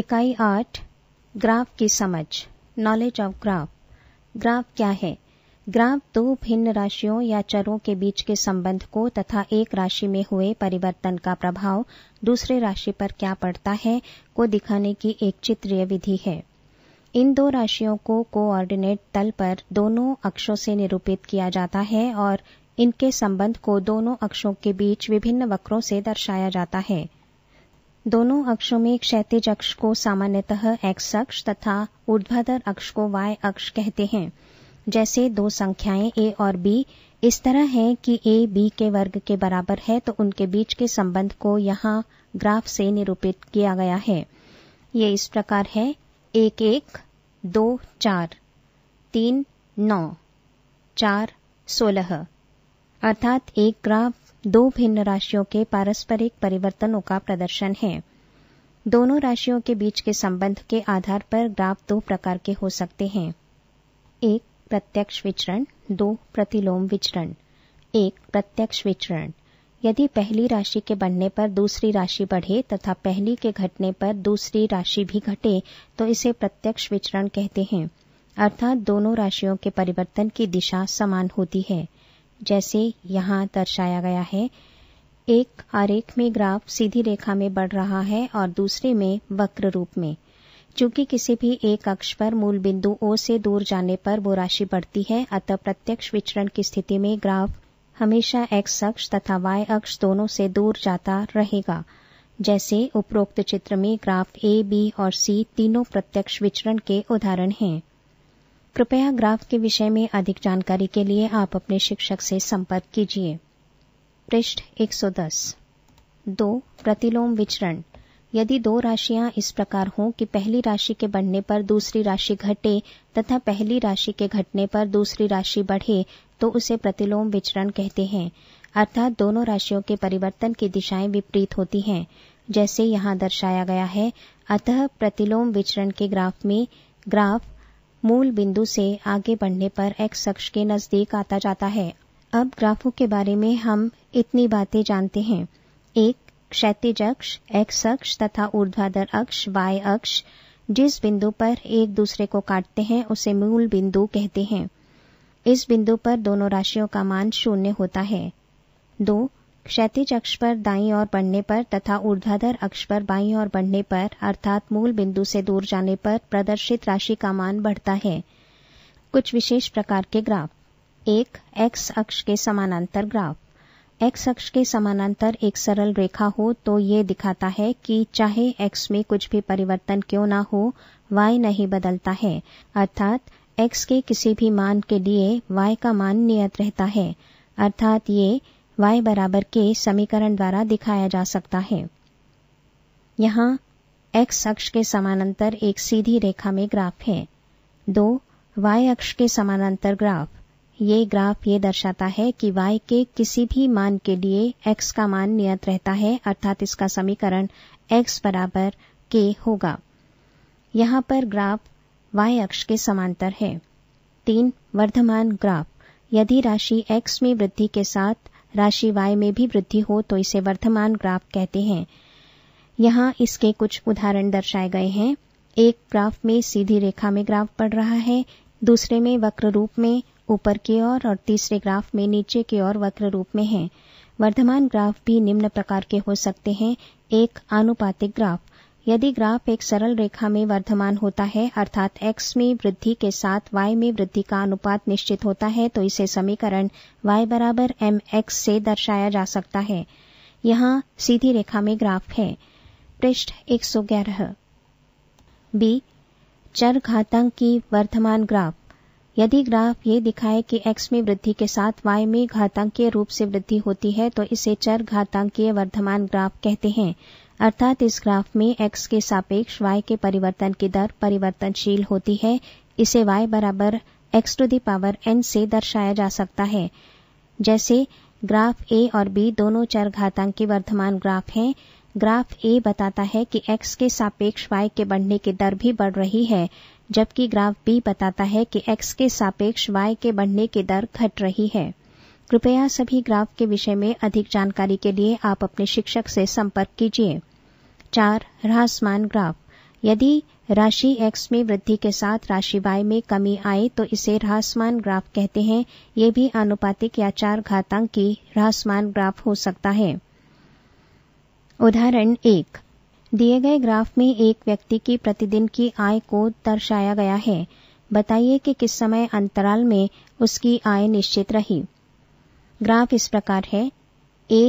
इकाई आठ ग्राफ की समझ नॉलेज ऑफ ग्राफ ग्राफ क्या है ग्राफ दो भिन्न राशियों या चरों के बीच के संबंध को तथा एक राशि में हुए परिवर्तन का प्रभाव दूसरे राशि पर क्या पड़ता है को दिखाने की एक चित्रीय विधि है इन दो राशियों को कोऑर्डिनेट तल पर दोनों अक्षों से निरूपित किया जाता है और इनके संबंध को दोनों अक्षों के बीच विभिन्न वक्रों से दर्शाया जाता है दोनों अक्षों में क्षैतिज अक्ष को सामान्यतः एक्स अक्ष तथा ऊर्ध्वाधर अक्ष को वाई अक्ष कहते हैं जैसे दो संख्याएं ए और बी इस तरह हैं कि ए बी के वर्ग के बराबर है तो उनके बीच के संबंध को यहाँ ग्राफ से निरूपित किया गया है ये इस प्रकार है एक एक दो चार तीन नौ चार सोलह अर्थात एक ग्राफ दो भिन्न राशियों के पारस्परिक परिवर्तनों का प्रदर्शन है दोनों राशियों के बीच के संबंध के आधार पर ग्राफ दो प्रकार के हो सकते हैं एक प्रत्यक्ष विचरण दो प्रतिलोम विचरण एक प्रत्यक्ष विचरण यदि पहली राशि के बनने पर दूसरी राशि बढ़े तथा पहली के घटने पर दूसरी राशि भी घटे तो इसे प्रत्यक्ष विचरण कहते हैं अर्थात दोनों राशियों के परिवर्तन की दिशा समान होती है जैसे यहां दर्शाया गया है एक आरेख में ग्राफ सीधी रेखा में बढ़ रहा है और दूसरे में वक्र रूप में चूंकि किसी भी एक अक्ष पर मूल बिंदु ओ से दूर जाने पर वो राशि बढ़ती है अतः प्रत्यक्ष विचरण की स्थिति में ग्राफ हमेशा एक्स अक्ष तथा वाई अक्ष दोनों से दूर जाता रहेगा जैसे उपरोक्त चित्र में ग्राफ ए बी और सी तीनों प्रत्यक्ष विचरण के उदाहरण हैं कृपया ग्राफ के विषय में अधिक जानकारी के लिए आप अपने शिक्षक से संपर्क कीजिए पृष्ठ 110 दो प्रतिलोम विचरण यदि दो राशियां इस प्रकार हों कि पहली राशि के बढ़ने पर दूसरी राशि घटे तथा पहली राशि के घटने पर दूसरी राशि बढ़े तो उसे प्रतिलोम विचरण कहते हैं अर्थात दोनों राशियों के परिवर्तन की दिशाएं विपरीत होती हैं जैसे यहां दर्शाया गया है अतः प्रतिलोम विचरण के ग्राफ में ग्राफ मूल बिंदु से आगे बढ़ने पर एक्स अक्ष के नज़दीक आता जाता है अब ग्राफों के बारे में हम इतनी बातें जानते हैं एक क्षैतिज अक्ष एक्स अक्ष तथा ऊर्ध्वाधर अक्ष वाई अक्ष जिस बिंदु पर एक दूसरे को काटते हैं उसे मूल बिंदु कहते हैं इस बिंदु पर दोनों राशियों का मान शून्य होता है दो क्षैतिज अक्ष पर दाई ओर बढ़ने पर तथा ऊर्ध्वाधर अक्ष पर बाई ओर बढ़ने पर अर्थात मूल बिंदु से दूर जाने पर प्रदर्शित राशि का मान बढ़ता है कुछ विशेष प्रकार के ग्राफ एक एक्स अक्ष के समानांतर ग्राफ एक्स अक्ष के समानांतर एक सरल रेखा हो तो ये दिखाता है कि चाहे एक्स में कुछ भी परिवर्तन क्यों ना हो वाई नहीं बदलता है अर्थात एक्स के किसी भी मान के लिए वाई का मान नियत रहता है अर्थात ये y बराबर के समीकरण द्वारा दिखाया जा सकता है यहाँ x अक्ष के समानांतर एक सीधी रेखा में ग्राफ है दो y अक्ष के समानांतर ग्राफ ये ग्राफ ये दर्शाता है कि y के किसी भी मान के लिए x का मान नियत रहता है अर्थात इसका समीकरण x बराबर के होगा यहाँ पर ग्राफ y अक्ष के समांतर है तीन वर्धमान ग्राफ यदि राशि x में वृद्धि के साथ राशि वाय में भी वृद्धि हो तो इसे वर्तमान ग्राफ कहते हैं यहाँ इसके कुछ उदाहरण दर्शाए गए हैं एक ग्राफ में सीधी रेखा में ग्राफ पड़ रहा है दूसरे में वक्र रूप में ऊपर की ओर और तीसरे ग्राफ में नीचे की ओर वक्र रूप में है वर्धमान ग्राफ भी निम्न प्रकार के हो सकते हैं एक आनुपातिक ग्राफ यदि ग्राफ एक सरल रेखा में वर्धमान होता है अर्थात x में वृद्धि के साथ y में वृद्धि का अनुपात निश्चित होता है तो इसे समीकरण y बराबर एम एक्स से दर्शाया जा सकता है यहाँ सीधी रेखा में ग्राफ है पृष्ठ ग्यारह बी चर घातांक की वर्धमान ग्राफ यदि ग्राफ ये दिखाए कि x में वृद्धि के साथ y में घातांकीय रूप से वृद्धि होती है तो इसे चर घातांकीय वर्धमान ग्राफ कहते हैं अर्थात इस ग्राफ में एक्स के सापेक्ष वाई के परिवर्तन की दर परिवर्तनशील होती है इसे वाई बराबर एक्स टू दावर एन से दर्शाया जा सकता है जैसे ग्राफ ए और बी दोनों चर घातांक की वर्धमान ग्राफ हैं ग्राफ ए बताता है कि एक्स के सापेक्ष वाई के बढ़ने की दर भी बढ़ रही है जबकि ग्राफ बी बताता है कि एक्स के सापेक्ष वाई के बढ़ने की दर घट रही है कृपया सभी ग्राफ के विषय में अधिक जानकारी के लिए आप अपने शिक्षक से संपर्क कीजिए चार रहस्यमान ग्राफ यदि राशि एक्स में वृद्धि के साथ राशि वाई में कमी आए तो इसे रहस्यमान ग्राफ कहते हैं ये भी आनुपातिक या चार घातांक की रहस्यमान ग्राफ हो सकता है उदाहरण एक दिए गए ग्राफ में एक व्यक्ति की प्रतिदिन की आय को दर्शाया गया है बताइए कि किस समय अंतराल में उसकी आय निश्चित रही ग्राफ इस प्रकार है ए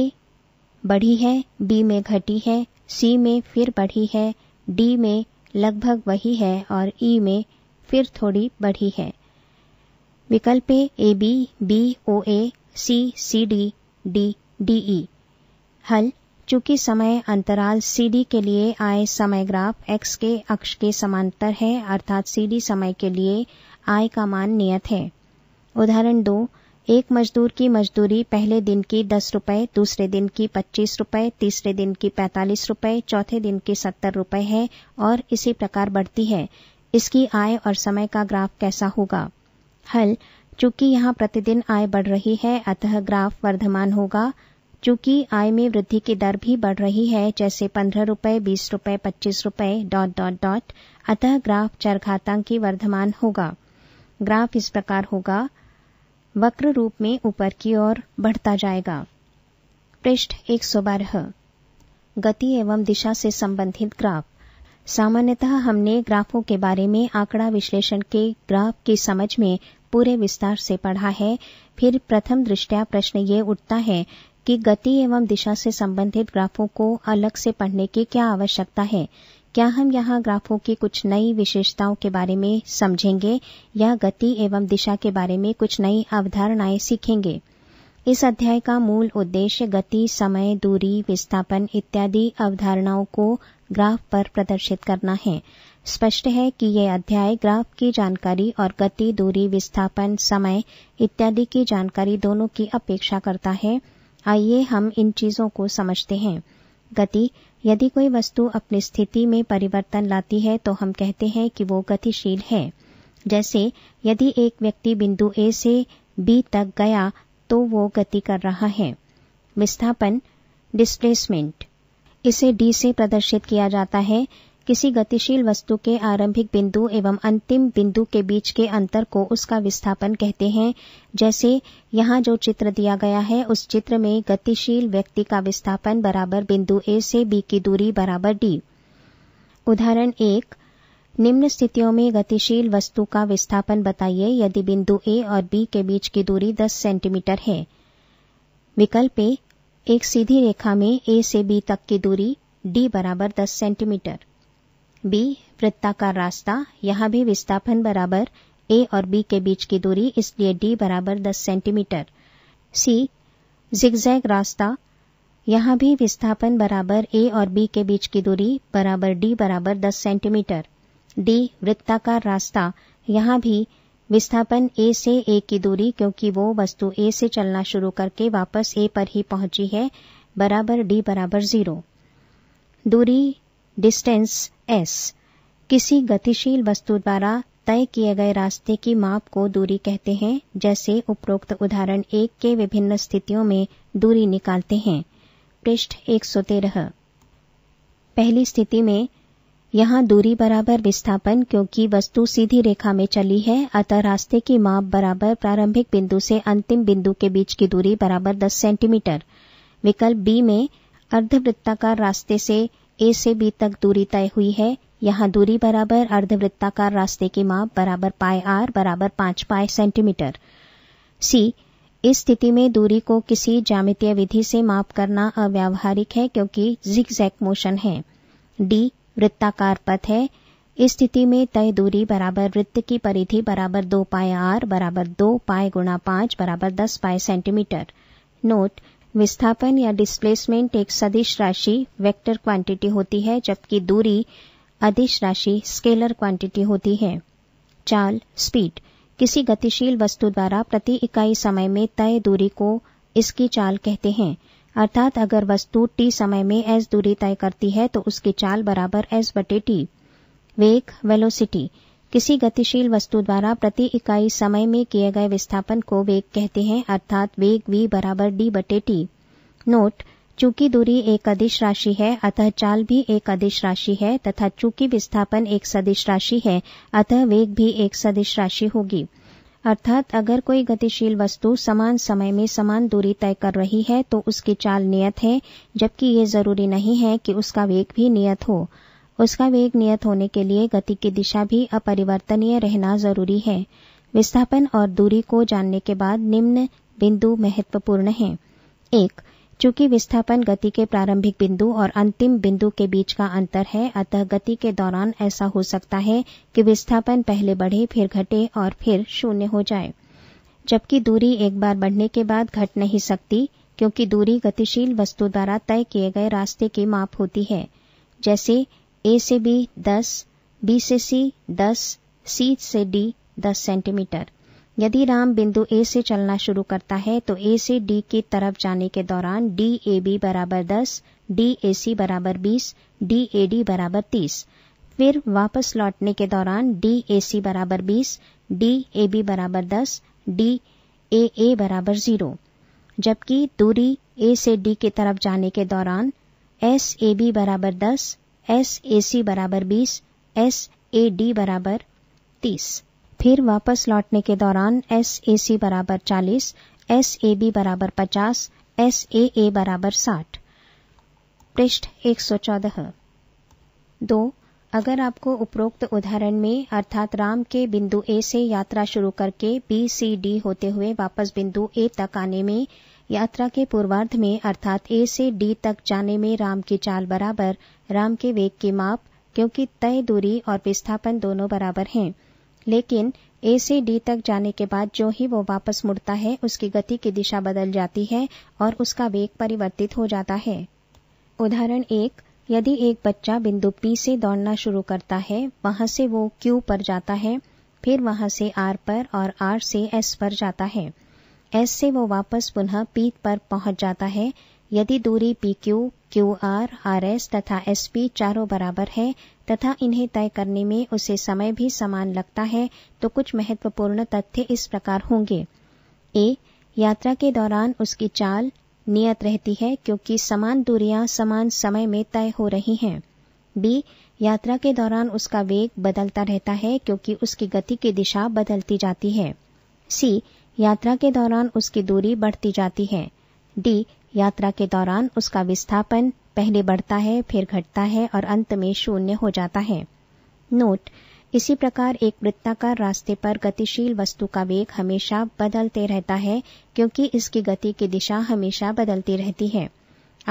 बढ़ी है बी में घटी है सी में फिर बढ़ी है डी में लगभग वही है और ई e में फिर थोड़ी बढ़ी है विकल्प A B B O A C C D D D E हल चूंकि समय अंतराल सी डी के लिए आय समय ग्राफ एक्स के अक्ष के समांतर है अर्थात सी डी समय के लिए आय का मान नियत है उदाहरण दो एक मजदूर की मजदूरी पहले दिन की दस रुपए दूसरे दिन की पच्चीस रुपए तीसरे दिन की पैंतालीस रुपए चौथे दिन की सत्तर रुपए है और इसी प्रकार बढ़ती है इसकी आय और समय का ग्राफ कैसा होगा हल चूंकि यहाँ प्रतिदिन आय बढ़ रही है अतः ग्राफ वर्धमान होगा चूंकि आय में वृद्धि की दर भी बढ़ रही है जैसे पन्द्रह रूपये बीस रूपये पच्चीस रूपये डॉट डॉट डॉट अतः ग्राफ चरघातांकी वर्धमान होगा ग्राफ इस प्रकार होगा वक्र रूप में ऊपर की ओर बढ़ता जाएगा पृष्ठ बारह गति एवं दिशा से संबंधित ग्राफ सामान्यतः हमने ग्राफों के बारे में आंकड़ा विश्लेषण के ग्राफ की समझ में पूरे विस्तार से पढ़ा है फिर प्रथम दृष्टया प्रश्न ये उठता है कि गति एवं दिशा से संबंधित ग्राफों को अलग से पढ़ने की क्या आवश्यकता है क्या हम यहाँ ग्राफों की कुछ नई विशेषताओं के बारे में समझेंगे या गति एवं दिशा के बारे में कुछ नई अवधारणाएं सीखेंगे इस अध्याय का मूल उद्देश्य गति समय दूरी विस्थापन इत्यादि अवधारणाओं को ग्राफ पर प्रदर्शित करना है स्पष्ट है कि ये अध्याय ग्राफ की जानकारी और गति दूरी विस्थापन समय इत्यादि की जानकारी दोनों की अपेक्षा करता है आइए हम इन चीजों को समझते हैं गति यदि कोई वस्तु अपनी स्थिति में परिवर्तन लाती है तो हम कहते हैं कि वो गतिशील है जैसे यदि एक व्यक्ति बिंदु ए से बी तक गया तो वो गति कर रहा है विस्थापन डिस्प्लेसमेंट इसे डी से प्रदर्शित किया जाता है किसी गतिशील वस्तु के आरंभिक बिंदु एवं अंतिम बिंदु के बीच के अंतर को उसका विस्थापन कहते हैं जैसे यहाँ जो चित्र दिया गया है उस चित्र में गतिशील व्यक्ति का विस्थापन बराबर बिंदु ए से बी की दूरी बराबर डी उदाहरण एक निम्न स्थितियों में गतिशील वस्तु का विस्थापन बताइए यदि बिंदु ए और बी के बीच की दूरी 10 सेंटीमीटर है विकल्प ए एक सीधी रेखा में ए से बी तक की दूरी डी बराबर दस सेंटीमीटर बी वृत्ताकार रास्ता यहाँ भी विस्थापन बराबर ए और बी के बीच की दूरी इसलिए डी बराबर दस सेंटीमीटर सी जिगजैग रास्ता यहाँ भी विस्थापन बराबर ए और बी के बीच की दूरी बराबर डी बराबर दस सेंटीमीटर डी वृत्ताकार रास्ता यहाँ भी विस्थापन ए से ए की दूरी क्योंकि वो वस्तु ए से चलना शुरू करके वापस ए पर ही पहुंची है बराबर डी बराबर जीरो दूरी डिस्टेंस एस किसी गतिशील वस्तु द्वारा तय किए गए रास्ते की माप को दूरी कहते हैं जैसे उपरोक्त उदाहरण एक के विभिन्न स्थितियों में दूरी निकालते हैं पृष्ठ एक पहली स्थिति में यहां दूरी बराबर विस्थापन क्योंकि वस्तु सीधी रेखा में चली है अतः रास्ते की माप बराबर प्रारंभिक बिंदु से अंतिम बिंदु के बीच की दूरी बराबर 10 सेंटीमीटर विकल्प बी में अर्धवृत्ताकार रास्ते से ए से बी तक दूरी तय हुई है यहाँ दूरी बराबर अर्धवृत्ताकार रास्ते की माप बराबर पाए आर बराबर पांच पाए सेंटीमीटर सी इस स्थिति में दूरी को किसी जामितीय विधि से माप करना अव्यावहारिक है क्योंकि जिक जैक मोशन है डी वृत्ताकार पथ है इस स्थिति में तय दूरी बराबर वृत्त की परिधि बराबर दो पाए आर बराबर दो पाए गुणा पांच बराबर दस पाए सेंटीमीटर नोट विस्थापन या डिस्प्लेसमेंट एक सदिश राशि वेक्टर क्वांटिटी होती है जबकि दूरी अदिश राशि स्केलर क्वांटिटी होती है चाल स्पीड किसी गतिशील वस्तु द्वारा प्रति इकाई समय में तय दूरी को इसकी चाल कहते हैं अर्थात अगर वस्तु टी समय में एस दूरी तय करती है तो उसकी चाल बराबर एस बटे टी वेग वेलोसिटी किसी गतिशील वस्तु द्वारा प्रति इकाई समय में किए गए विस्थापन को वेग कहते हैं अर्थात वेग v बराबर डी बटे टी नोट चूंकि दूरी एक अदिश राशि है अतः चाल भी एक अदिश राशि है तथा चूंकि विस्थापन एक सदिश राशि है अतः वेग भी एक सदिश राशि होगी अर्थात अगर कोई गतिशील वस्तु समान समय में समान दूरी तय कर रही है तो उसकी चाल नियत है जबकि ये जरूरी नहीं है कि उसका वेग भी नियत हो उसका वेग नियत होने के लिए गति की दिशा भी अपरिवर्तनीय रहना जरूरी है विस्थापन और दूरी को जानने के बाद निम्न बिंदु महत्वपूर्ण हैं एक चूंकि विस्थापन गति के प्रारंभिक बिंदु और अंतिम बिंदु के बीच का अंतर है अतः गति के दौरान ऐसा हो सकता है कि विस्थापन पहले बढ़े फिर घटे और फिर शून्य हो जाए जबकि दूरी एक बार बढ़ने के बाद घट नहीं सकती क्योंकि दूरी गतिशील वस्तु द्वारा तय किए गए रास्ते की माप होती है जैसे ए से बी दस बी से सी दस सी से डी दस सेंटीमीटर यदि राम बिंदु ए से चलना शुरू करता है तो ए से डी की तरफ जाने के दौरान डी ए बी बराबर दस डी ए सी बराबर बीस डी ए डी बराबर तीस फिर वापस लौटने के दौरान डी ए सी बराबर बीस डी ए बी बराबर दस डी ए ए बराबर जीरो जबकि दूरी ए से डी की तरफ जाने के दौरान एस ए बी बराबर दस एस ए सी बराबर बीस एस ए डी बराबर तीस फिर वापस लौटने के दौरान एस ए सी बराबर चालीस एस ए बी बराबर पचास एस ए ए बराबर साठ पृष्ठ एक सौ चौदह दो अगर आपको उपरोक्त उदाहरण में अर्थात राम के बिंदु ए से यात्रा शुरू करके बी सी डी होते हुए वापस बिंदु ए तक आने में यात्रा के पूर्वार्ध में अर्थात ए से डी तक जाने में राम की चाल बराबर राम के वेग की माप क्योंकि तय दूरी और विस्थापन दोनों बराबर हैं लेकिन ए से डी तक जाने के बाद जो ही वो वापस मुड़ता है उसकी गति की दिशा बदल जाती है और उसका वेग परिवर्तित हो जाता है उदाहरण एक यदि एक बच्चा बिंदु पी से दौड़ना शुरू करता है वहां से वो क्यू पर जाता है फिर वहां से आर पर और आर से एस पर जाता है एस से वो वापस पुनः पी पर पहुंच जाता है यदि दूरी P Q Q R R S तथा एस पी चारों बराबर है तथा इन्हें तय करने में उसे समय भी समान लगता है तो कुछ महत्वपूर्ण तथ्य इस प्रकार होंगे ए यात्रा के दौरान उसकी चाल नियत रहती है क्योंकि समान दूरियां समान समय में तय हो रही हैं बी यात्रा के दौरान उसका वेग बदलता रहता है क्योंकि उसकी गति की दिशा बदलती जाती है सी यात्रा के दौरान उसकी दूरी बढ़ती जाती है डी यात्रा के दौरान उसका विस्थापन पहले बढ़ता है फिर घटता है और अंत में शून्य हो जाता है नोट इसी प्रकार एक वृत्ताकार रास्ते पर गतिशील वस्तु का वेग हमेशा बदलते रहता है क्योंकि इसकी गति की दिशा हमेशा बदलती रहती है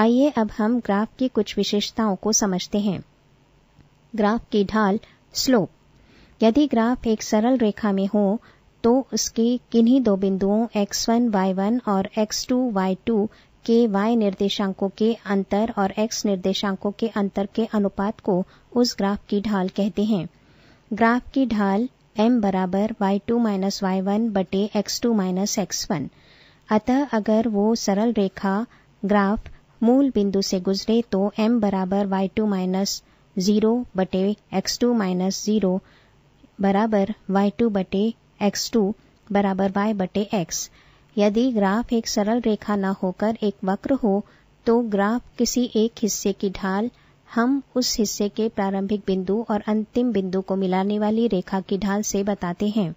आइए अब हम ग्राफ की कुछ विशेषताओं को समझते हैं ग्राफ की ढाल स्लोप यदि ग्राफ एक सरल रेखा में हो तो उसके किन्हीं दो बिंदुओं x1 y1 और x2 y2 के y निर्देशांकों के अंतर और x निर्देशांकों के अंतर के अनुपात को उस ग्राफ की ढाल कहते हैं ग्राफ की ढाल m बराबर Y two minus Y one बटे X two minus X one अतः अगर वो सरल रेखा ग्राफ मूल बिंदु से गुजरे तो m बराबर वाई टू माइनस ज़ीरो बटे एक्स टू माइनस ज़ीरो बराबर वाई टू बटे एक्स टू बराबर वाई बटे एक्स यदि ग्राफ एक सरल रेखा न होकर एक वक्र हो तो ग्राफ किसी एक हिस्से की ढाल हम उस हिस्से के प्रारंभिक बिंदु और अंतिम बिंदु को मिलाने वाली रेखा की ढाल से बताते हैं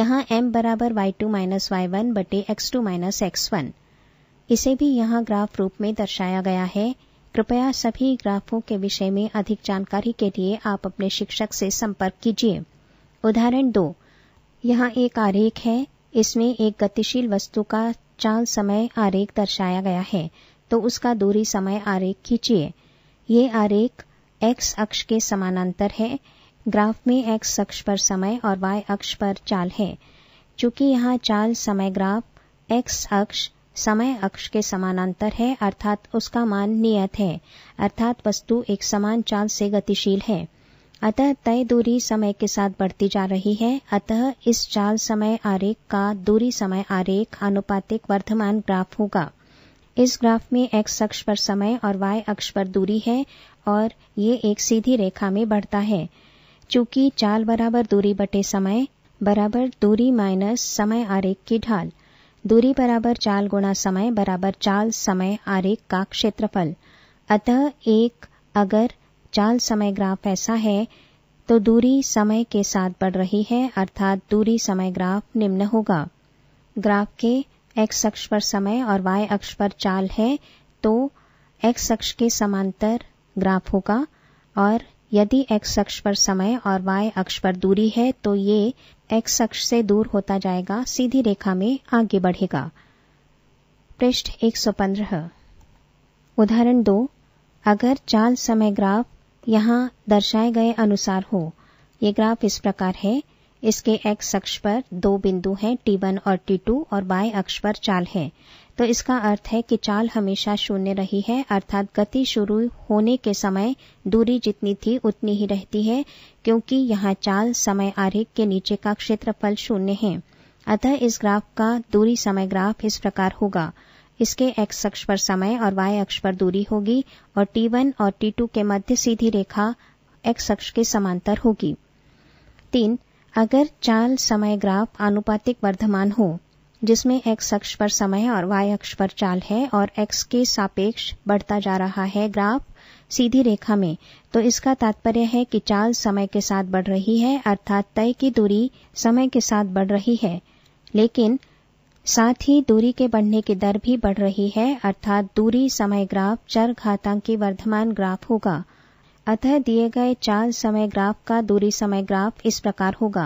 यहाँ m बराबर Y two minus Y one बटे X two minus X one इसे भी यहाँ ग्राफ रूप में दर्शाया गया है कृपया सभी ग्राफों के विषय में अधिक जानकारी के लिए आप अपने शिक्षक से संपर्क कीजिए उदाहरण दो यहाँ एक आरेख है इसमें एक गतिशील वस्तु का चाल समय आरेख दर्शाया गया है तो उसका दूरी समय आरेख खींचिए ये आरेख एक्स अक्ष के समानांतर है ग्राफ में एक्स अक्ष पर समय और वाई अक्ष पर चाल है चूंकि यहाँ चाल समय ग्राफ एक्स अक्ष समय अक्ष के समानांतर है अर्थात उसका मान नियत है अर्थात वस्तु एक समान चाल से गतिशील है अतः तय दूरी समय के साथ बढ़ती जा रही है अतः इस चाल समय आरेख का दूरी समय आरेख आनुपातिक वर्धमान ग्राफ होगा इस ग्राफ में एक्स अक्ष पर समय और वाई अक्ष पर दूरी है और ये एक सीधी रेखा में बढ़ता है चूंकि चाल बराबर दूरी बटे समय बराबर दूरी माइनस समय आरेख की ढाल दूरी बराबर चाल गुणा समय बराबर चाल समय आरेख का क्षेत्रफल अतः एक अगर चाल समय ग्राफ ऐसा है तो दूरी समय के साथ बढ़ रही है अर्थात दूरी समय ग्राफ निम्न होगा ग्राफ के एक्स अक्ष पर समय और वाई अक्ष पर चाल है तो एक्स अक्ष के समांतर ग्राफ होगा और यदि एक्स अक्ष पर समय और वाई अक्ष पर दूरी है तो ये एक्स अक्ष से दूर होता जाएगा सीधी रेखा में आगे बढ़ेगा पृष्ठ 115 उदाहरण दो अगर चाल समय ग्राफ यहाँ दर्शाए गए अनुसार हो ये ग्राफ इस प्रकार है इसके एक्स अक्ष पर दो बिंदु हैं T1 और T2 और बाय अक्ष पर चाल है तो इसका अर्थ है कि चाल हमेशा शून्य रही है अर्थात गति शुरू होने के समय दूरी जितनी थी उतनी ही रहती है क्योंकि यहाँ चाल समय आरेख के नीचे का क्षेत्रफल शून्य है अतः इस ग्राफ का दूरी समय ग्राफ इस प्रकार होगा इसके x अक्ष पर समय और वाई अक्ष पर दूरी होगी और T1 और T2 के मध्य सीधी रेखा x अक्ष के समांतर होगी तीन अगर चाल समय ग्राफ आनुपातिक वर्धमान हो जिसमें एक्स अक्ष पर समय और y अक्ष पर चाल है और एक्स के सापेक्ष बढ़ता जा रहा है ग्राफ सीधी रेखा में तो इसका तात्पर्य है कि चाल समय के साथ बढ़ रही है अर्थात तय की दूरी समय के साथ बढ़ रही है लेकिन साथ ही दूरी के बढ़ने की दर भी बढ़ रही है अर्थात दूरी समय ग्राफ चर घातांकी वर्धमान ग्राफ होगा अतः दिए गए चार समय ग्राफ का दूरी समय ग्राफ इस प्रकार होगा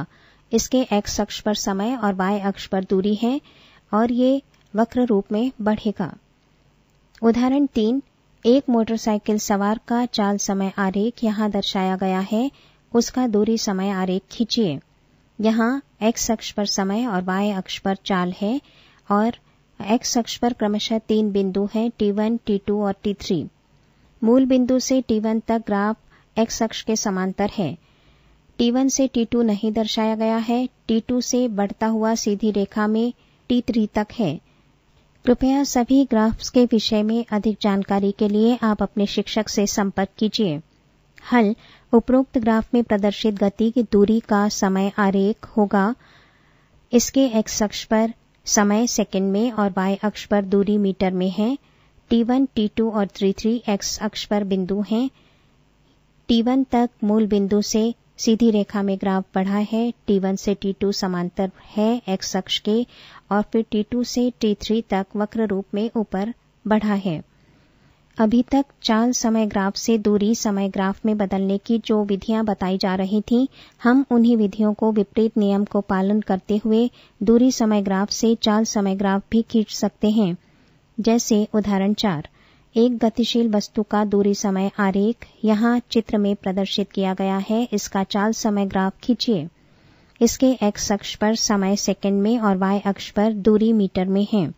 इसके एक्स अक्ष पर समय और वाई अक्ष पर दूरी है और ये वक्र रूप में बढ़ेगा उदाहरण तीन एक मोटरसाइकिल सवार का चाल समय आरेख यहाँ दर्शाया गया है उसका दूरी समय आरेख खींचिए यहाँ एक्स अक्ष पर समय और वाई अक्ष पर चाल है और एक्स अक्ष पर क्रमशः तीन बिंदु हैं टी वन टी टू और टी थ्री मूल बिंदु से टी वन तक ग्राफ एक्स अक्ष के समांतर है टी वन से टी टू नहीं दर्शाया गया है टी टू से बढ़ता हुआ सीधी रेखा में टी थ्री तक है कृपया सभी ग्राफ्स के विषय में अधिक जानकारी के लिए आप अपने शिक्षक से संपर्क कीजिए हल उपरोक्त ग्राफ में प्रदर्शित गति की दूरी का समय आरेख होगा इसके एक्स अक्ष पर समय सेकंड में और वाई अक्ष पर दूरी मीटर में है T1, T2 और T3 एक्स अक्ष पर बिंदु हैं T1 तक मूल बिंदु से सीधी रेखा में ग्राफ बढ़ा है T1 से T2 समांतर है एक्स अक्ष के और फिर T2 से T3 तक वक्र रूप में ऊपर बढ़ा है अभी तक चाल समय ग्राफ से दूरी समय ग्राफ में बदलने की जो विधियां बताई जा रही थीं, हम उन्हीं विधियों को विपरीत नियम को पालन करते हुए दूरी समय ग्राफ से चाल समय ग्राफ भी खींच सकते हैं जैसे उदाहरण चार एक गतिशील वस्तु का दूरी समय आरेख यहाँ चित्र में प्रदर्शित किया गया है इसका चाल समय ग्राफ खींचिए इसके एक्स अक्ष पर समय सेकेंड में और वाई अक्ष पर दूरी मीटर में है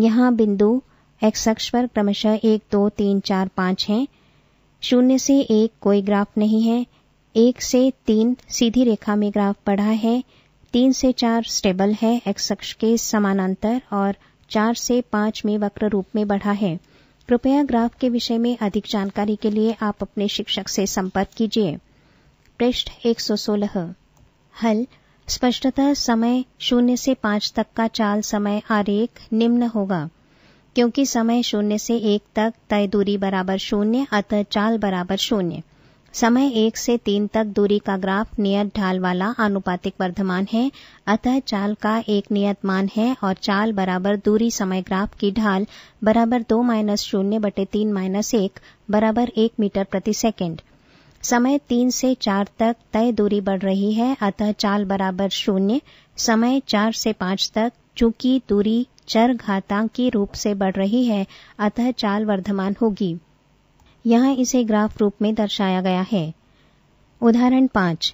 यहाँ बिंदु एक्स अक्ष पर क्रमशः एक दो तीन चार पांच हैं शून्य से एक कोई ग्राफ नहीं है एक से तीन सीधी रेखा में ग्राफ बढ़ा है तीन से चार स्टेबल है एक्स अक्ष के समानांतर और चार से पांच में वक्र रूप में बढ़ा है कृपया ग्राफ के विषय में अधिक जानकारी के लिए आप अपने शिक्षक से संपर्क कीजिए पृष्ठ 116 हल स्पष्टतः समय शून्य से पांच तक का चाल समय आरेख निम्न होगा क्योंकि समय शून्य से एक तक तय दूरी बराबर शून्य अतः चाल बराबर शून्य समय एक से तीन तक दूरी का ग्राफ नियत ढाल वाला आनुपातिक वर्धमान है अतः चाल का एक नियत मान है और चाल बराबर दूरी समय ग्राफ की ढाल बराबर दो माइनस शून्य बटे तीन माइनस एक बराबर एक मीटर प्रति सेकंड समय तीन से चार तक तय दूरी बढ़ रही है अतः चाल बराबर शून्य समय चार से पांच तक चूंकि दूरी चर घातांकी रूप से बढ़ रही है अतः चाल वर्धमान होगी यहाँ इसे ग्राफ रूप में दर्शाया गया है उदाहरण पांच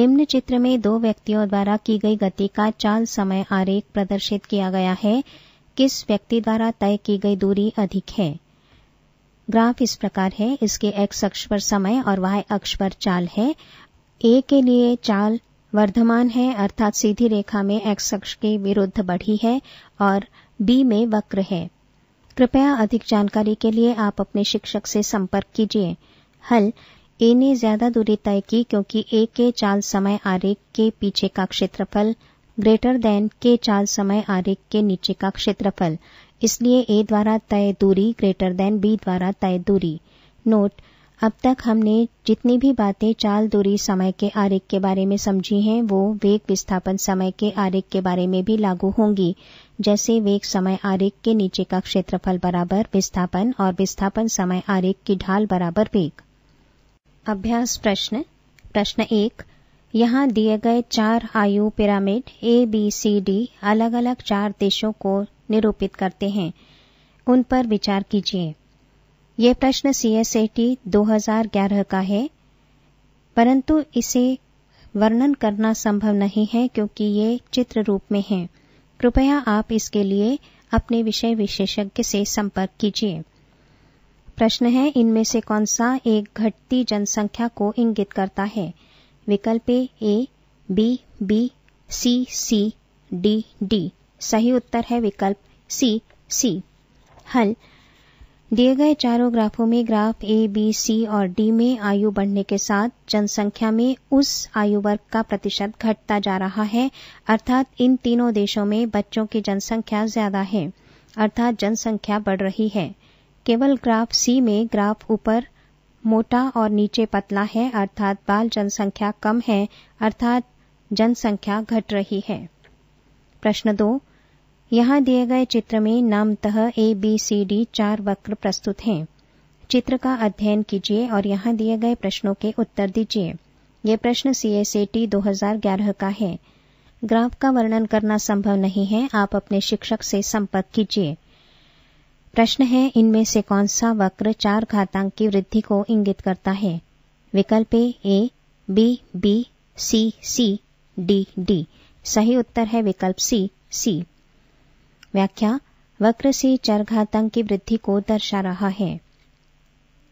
निम्न चित्र में दो व्यक्तियों द्वारा की गई गति का चाल समय आरेख प्रदर्शित किया गया है किस व्यक्ति द्वारा तय की गई दूरी अधिक है ग्राफ इस प्रकार है इसके एक्स अक्ष पर समय और वाई अक्ष पर चाल है ए के लिए चाल वर्धमान है अर्थात सीधी रेखा में एक्स अक्ष के विरुद्ध बढ़ी है और बी में वक्र है कृपया अधिक जानकारी के लिए आप अपने शिक्षक से संपर्क कीजिए हल ए ने ज्यादा दूरी तय की क्योंकि ए के चाल समय आरेख के पीछे का क्षेत्रफल ग्रेटर देन के चाल समय आरेख के नीचे का क्षेत्रफल इसलिए ए द्वारा तय दूरी ग्रेटर देन बी द्वारा तय दूरी नोट अब तक हमने जितनी भी बातें चाल दूरी समय के आरेख के बारे में समझी हैं वो वेग विस्थापन समय के आरेख के बारे में भी लागू होंगी जैसे वेग समय आरेख के नीचे का क्षेत्रफल बराबर विस्थापन और विस्थापन समय आरेख की ढाल बराबर वेग अभ्यास प्रश्न प्रश्न एक यहाँ दिए गए चार आयु pyramid A B C D अलग अलग चार देशों को निरूपित करते हैं उन पर विचार कीजिए ये प्रश्न सीएसएटी 2011 का है परंतु इसे वर्णन करना संभव नहीं है क्योंकि ये चित्र रूप में है कृपया आप इसके लिए अपने विषय विशेषज्ञ से संपर्क कीजिए प्रश्न है इनमें से कौन सा एक घटती जनसंख्या को इंगित करता है विकल्प A B B C C D D सही उत्तर है विकल्प सी सी हल दिए गए चारों ग्राफों में ग्राफ ए बी सी और डी में आयु बढ़ने के साथ जनसंख्या में उस आयु वर्ग का प्रतिशत घटता जा रहा है अर्थात इन तीनों देशों में बच्चों की जनसंख्या ज्यादा है अर्थात जनसंख्या बढ़ रही है केवल ग्राफ सी में ग्राफ ऊपर मोटा और नीचे पतला है अर्थात बाल जनसंख्या कम है अर्थात जनसंख्या घट रही है प्रश्न दो यहाँ दिए गए चित्र में नामतः ए बी सी डी चार वक्र प्रस्तुत हैं चित्र का अध्ययन कीजिए और यहाँ दिए गए प्रश्नों के उत्तर दीजिए ये प्रश्न सी एस ए टी दो का है ग्राफ का वर्णन करना संभव नहीं है आप अपने शिक्षक से संपर्क कीजिए प्रश्न है इनमें से कौन सा वक्र चार घातांक की वृद्धि को इंगित करता है विकल्प A B B C C D D सही उत्तर है विकल्प सी सी व्याख्या वक्र से चरघातंक की वृद्धि को दर्शा रहा है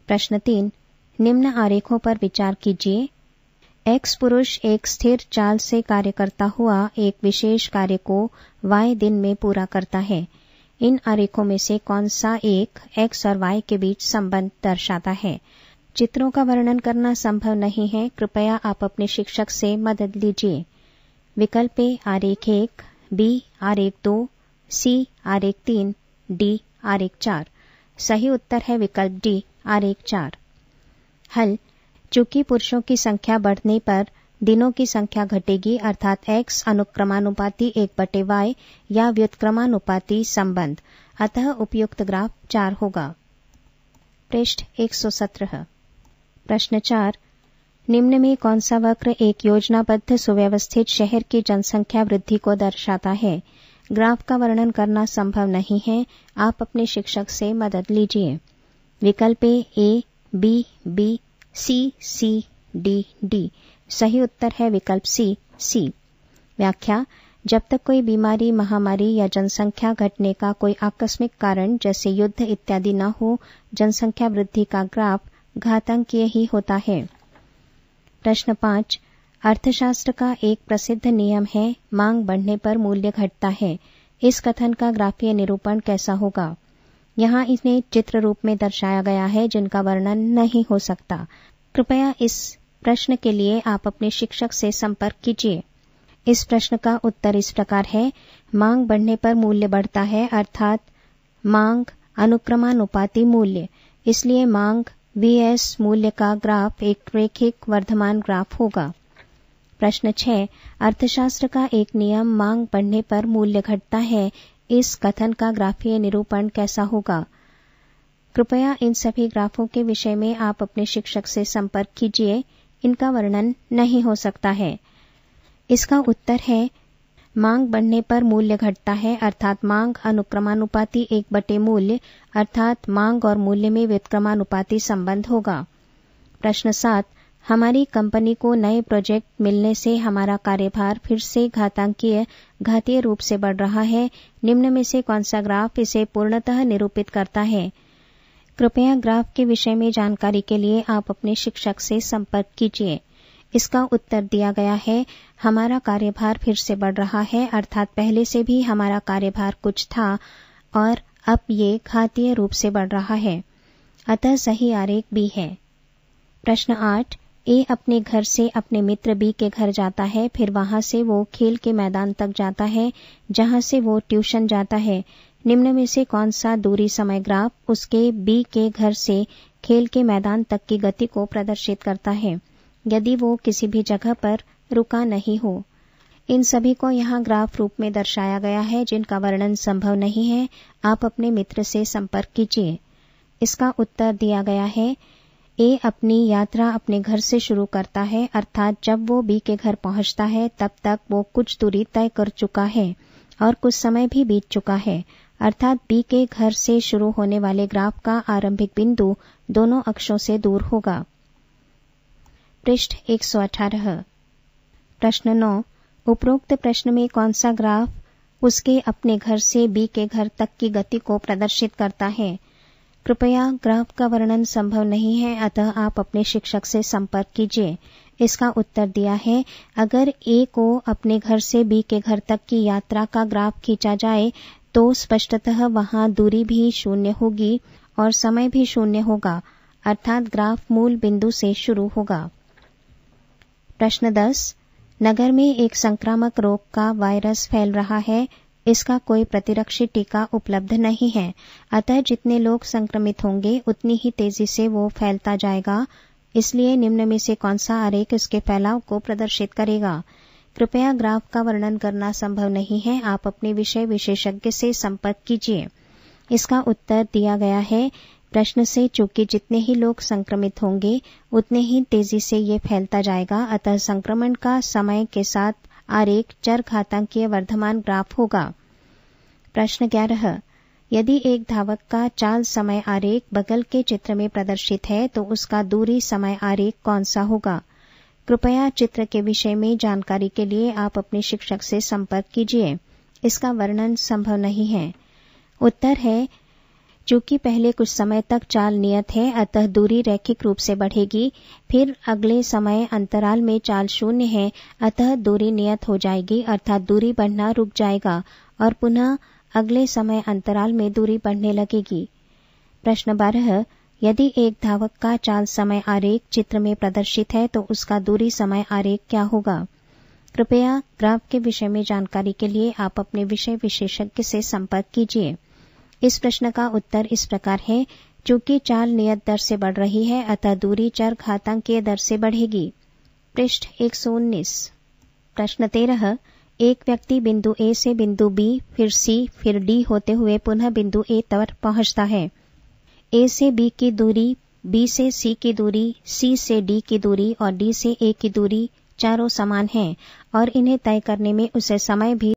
प्रश्न तीन निम्न आरेखों पर विचार कीजिए एक्स पुरुष एक स्थिर चाल से कार्य करता हुआ एक विशेष कार्य को वाई दिन में पूरा करता है इन आरेखों में से कौन सा एक एक्स और वाई के बीच संबंध दर्शाता है चित्रों का वर्णन करना संभव नहीं है कृपया आप अपने शिक्षक से मदद लीजिए विकल्प ए आरेख एक बी आरेख दो सी आर एक तीन डी आर एक चार सही उत्तर है विकल्प डी आर एक चार हल चूंकि पुरुषों की संख्या बढ़ने पर दिनों की संख्या घटेगी अर्थात एक्स अनुक्रमानुपाति एक बटे वाई या व्युतक्रमानुपाति संबंध अतः उपयुक्त ग्राफ चार होगा पृष्ठ सत्रह प्रश्न चार निम्न में कौन सा वक्र एक योजनाबद्ध सुव्यवस्थित शहर की जनसंख्या वृद्धि को दर्शाता है ग्राफ का वर्णन करना संभव नहीं है आप अपने शिक्षक से मदद लीजिए विकल्प A B B C C D D सही उत्तर है विकल्प सी सी व्याख्या जब तक कोई बीमारी महामारी या जनसंख्या घटने का कोई आकस्मिक कारण जैसे युद्ध इत्यादि न हो जनसंख्या वृद्धि का ग्राफ घातंकीय ही होता है प्रश्न पांच अर्थशास्त्र का एक प्रसिद्ध नियम है मांग बढ़ने पर मूल्य घटता है इस कथन का ग्राफीय निरूपण कैसा होगा यहाँ इन्हें चित्र रूप में दर्शाया गया है जिनका वर्णन नहीं हो सकता कृपया इस प्रश्न के लिए आप अपने शिक्षक से संपर्क कीजिए इस प्रश्न का उत्तर इस प्रकार है मांग बढ़ने पर मूल्य बढ़ता है अर्थात मांग अनुक्रमानुपाति मूल्य इसलिए मांग वीएस मूल्य का ग्राफ एक रेखिक वर्धमान ग्राफ होगा प्रश्न छ अर्थशास्त्र का एक नियम मांग बढ़ने पर मूल्य घटता है इस कथन का ग्राफीय निरूपण कैसा होगा कृपया इन सभी ग्राफों के विषय में आप अपने शिक्षक से संपर्क कीजिए इनका वर्णन नहीं हो सकता है इसका उत्तर है मांग बढ़ने पर मूल्य घटता है अर्थात मांग अनुक्रमानुपाति एक बटे मूल्य अर्थात मांग और मूल्य में व्यक्रमानुपाति संबंध होगा प्रश्न सात हमारी कंपनी को नए प्रोजेक्ट मिलने से हमारा कार्यभार फिर से घातांकीय घातीय रूप से बढ़ रहा है निम्न में से कौन सा ग्राफ इसे पूर्णतः निरूपित करता है कृपया ग्राफ के विषय में जानकारी के लिए आप अपने शिक्षक से संपर्क कीजिए इसका उत्तर दिया गया है हमारा कार्यभार फिर से बढ़ रहा है अर्थात पहले से भी हमारा कार्यभार कुछ था और अब ये घातीय रूप से बढ़ रहा है अतः सही आरेख भी है प्रश्न आठ ए अपने घर से अपने मित्र बी के घर जाता है फिर वहां से वो खेल के मैदान तक जाता है जहां से वो ट्यूशन जाता है निम्न में से कौन सा दूरी समय ग्राफ उसके बी के घर से खेल के मैदान तक की गति को प्रदर्शित करता है यदि वो किसी भी जगह पर रुका नहीं हो इन सभी को यहाँ ग्राफ रूप में दर्शाया गया है जिनका वर्णन संभव नहीं है आप अपने मित्र से संपर्क कीजिए इसका उत्तर दिया गया है ए अपनी यात्रा अपने घर से शुरू करता है अर्थात जब वो बी के घर पहुंचता है तब तक वो कुछ दूरी तय कर चुका है और कुछ समय भी बीत चुका है अर्थात बी के घर से शुरू होने वाले ग्राफ का आरंभिक बिंदु दोनों अक्षों से दूर होगा पृष्ठ एक प्रश्न नौ उपरोक्त प्रश्न में कौन सा ग्राफ उसके अपने घर से बी के घर तक की गति को प्रदर्शित करता है कृपया ग्राफ का वर्णन संभव नहीं है अतः आप अपने शिक्षक से संपर्क कीजिए इसका उत्तर दिया है अगर ए को अपने घर से बी के घर तक की यात्रा का ग्राफ खींचा जाए तो स्पष्टतः वहां दूरी भी शून्य होगी और समय भी शून्य होगा अर्थात ग्राफ मूल बिंदु से शुरू होगा प्रश्न दस नगर में एक संक्रामक रोग का वायरस फैल रहा है इसका कोई प्रतिरक्षी टीका उपलब्ध नहीं है अतः जितने लोग संक्रमित होंगे उतनी ही तेजी से वो फैलता जाएगा इसलिए निम्न में से कौन सा आरेख इसके फैलाव को प्रदर्शित करेगा कृपया ग्राफ का वर्णन करना संभव नहीं है आप अपने विषय विशेषज्ञ से संपर्क कीजिए इसका उत्तर दिया गया है प्रश्न से चूंकि जितने ही लोग संक्रमित होंगे उतने ही तेजी से ये फैलता जाएगा अतः संक्रमण का समय के साथ आरेख चर घातांकीय वर्धमान ग्राफ होगा प्रश्न ग्यारह यदि एक धावक का चाल समय आरेख बगल के चित्र में प्रदर्शित है तो उसका दूरी समय आरेख कौन सा होगा कृपया चित्र के विषय में जानकारी के लिए आप अपने शिक्षक से संपर्क कीजिए इसका वर्णन संभव नहीं है उत्तर है चूंकि पहले कुछ समय तक चाल नियत है अतः दूरी रैखिक रूप से बढ़ेगी फिर अगले समय अंतराल में चाल शून्य है अतः दूरी नियत हो जाएगी अर्थात दूरी बढ़ना रुक जाएगा और पुनः अगले समय अंतराल में दूरी बढ़ने लगेगी प्रश्न बारह यदि एक धावक का चाल समय आरेख चित्र में प्रदर्शित है तो उसका दूरी समय आरेख क्या होगा कृपया ग्राफ के विषय में जानकारी के लिए आप अपने विषय विशेषज्ञ से संपर्क कीजिए इस प्रश्न का उत्तर इस प्रकार है चूंकि चाल नियत दर से बढ़ रही है अतः दूरी चर के दर से बढ़ेगी पृष्ठ एक सौ उन्नीस प्रश्न तेरह एक व्यक्ति बिंदु ए से बिंदु बी फिर सी फिर डी होते हुए पुनः बिंदु ए तर पहुंचता है ए से बी की दूरी बी से सी की दूरी सी से डी की दूरी और डी से ए की दूरी चारों समान हैं और इन्हें तय करने में उसे समय भी